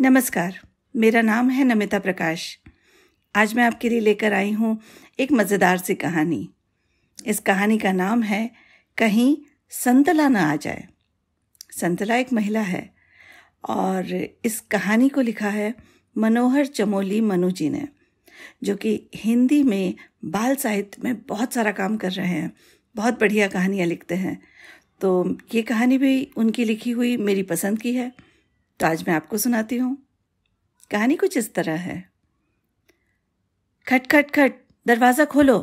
नमस्कार मेरा नाम है नमिता प्रकाश आज मैं आपके लिए लेकर आई हूँ एक मज़ेदार सी कहानी इस कहानी का नाम है कहीं संतला ना आ जाए संतला एक महिला है और इस कहानी को लिखा है मनोहर चमोली मनु जी ने जो कि हिंदी में बाल साहित्य में बहुत सारा काम कर रहे हैं बहुत बढ़िया कहानियाँ लिखते हैं तो ये कहानी भी उनकी लिखी हुई मेरी पसंद की है तो आज मैं आपको सुनाती हूँ कहानी कुछ इस तरह है खट खट खट दरवाज़ा खोलो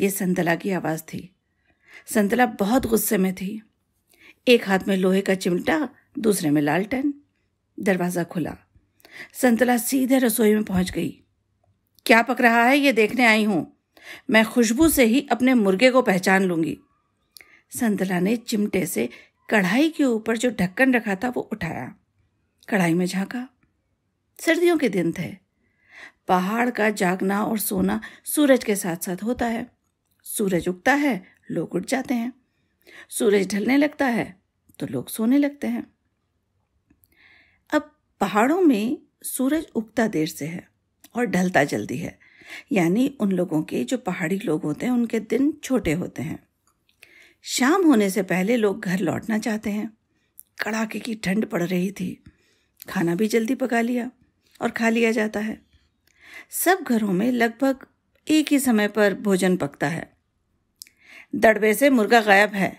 ये संतला की आवाज़ थी संतला बहुत गुस्से में थी एक हाथ में लोहे का चिमटा दूसरे में लालटेन दरवाज़ा खुला संतला सीधे रसोई में पहुंच गई क्या पक रहा है ये देखने आई हूं मैं खुशबू से ही अपने मुर्गे को पहचान लूंगी संतला ने चिमटे से कढ़ाई के ऊपर जो ढक्कन रखा था वो उठाया कढ़ाई में झांका सर्दियों के दिन थे पहाड़ का जागना और सोना सूरज के साथ साथ होता है सूरज उगता है लोग उठ जाते हैं सूरज ढलने लगता है तो लोग सोने लगते हैं अब पहाड़ों में सूरज उगता देर से है और ढलता जल्दी है यानी उन लोगों के जो पहाड़ी लोग होते हैं उनके दिन छोटे होते हैं शाम होने से पहले लोग घर लौटना चाहते हैं कड़ाके की ठंड पड़ रही थी खाना भी जल्दी पका लिया और खा लिया जाता है सब घरों में लगभग एक ही समय पर भोजन पकता है दड़बे से मुर्गा गायब है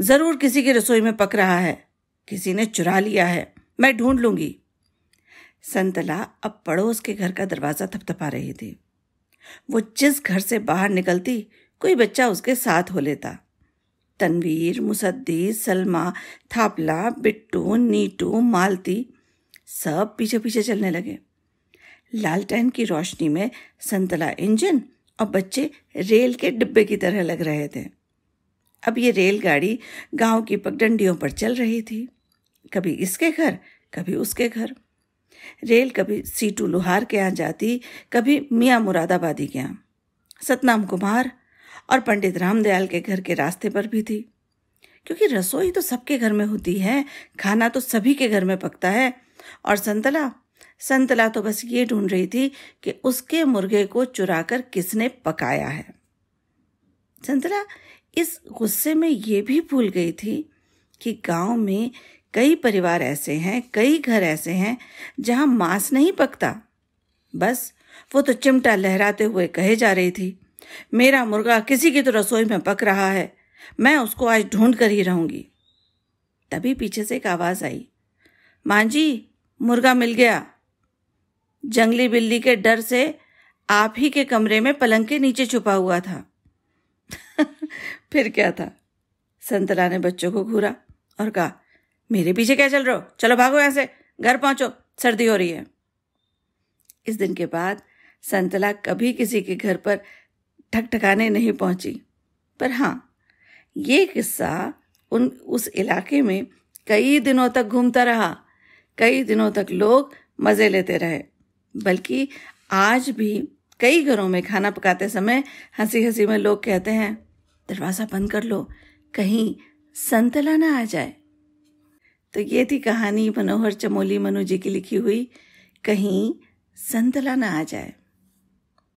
जरूर किसी की रसोई में पक रहा है किसी ने चुरा लिया है मैं ढूंढ लूंगी संतला अब पड़ोस के घर का दरवाजा थपथपा रही थी वो जिस घर से बाहर निकलती कोई बच्चा उसके साथ हो लेता तनवीर मुसद्दी सलमा थापला बिट्टू नीटू मालती सब पीछे पीछे चलने लगे लालटेन की रोशनी में संतला इंजन और बच्चे रेल के डिब्बे की तरह लग रहे थे अब ये रेलगाड़ी गांव की पगडंडियों पर चल रही थी कभी इसके घर कभी उसके घर रेल कभी सीटू लुहार के यहाँ जाती कभी मियाँ मुरादाबादी के यहाँ सतनाम कुमार और पंडित रामदयाल के घर के रास्ते पर भी थी क्योंकि रसोई तो सबके घर में होती है खाना तो सभी के घर में पकता है और संतला संतला तो बस ये ढूंढ रही थी कि उसके मुर्गे को चुरा कर किसने पकाया है संतला इस गुस्से में ये भी भूल गई थी कि गांव में कई परिवार ऐसे हैं कई घर ऐसे हैं जहां मांस नहीं पकता बस वो तो चिमटा लहराते हुए कहे जा रही थी मेरा मुर्गा किसी की तो रसोई में पक रहा है मैं उसको आज ढूंढ कर ही रहूंगी तभी पीछे से एक आवाज आई मां जी मुर्गा मिल गया जंगली बिल्ली के डर से आप ही के कमरे में पलंग के नीचे छुपा हुआ था फिर क्या था संतरा ने बच्चों को घूरा और कहा मेरे पीछे क्या चल रहे हो चलो भागो यहां से घर पहुंचो सर्दी हो रही है इस दिन के बाद संतला कभी किसी के घर पर ठकठकाने नहीं पहुंची पर हाँ ये किस्सा उन उस इलाके में कई दिनों तक घूमता रहा कई दिनों तक लोग मज़े लेते रहे बल्कि आज भी कई घरों में खाना पकाते समय हंसी हंसी में लोग कहते हैं दरवाज़ा बंद कर लो कहीं संतला ना आ जाए तो ये थी कहानी मनोहर चमोली मनु जी की लिखी हुई कहीं संतला ना आ जाए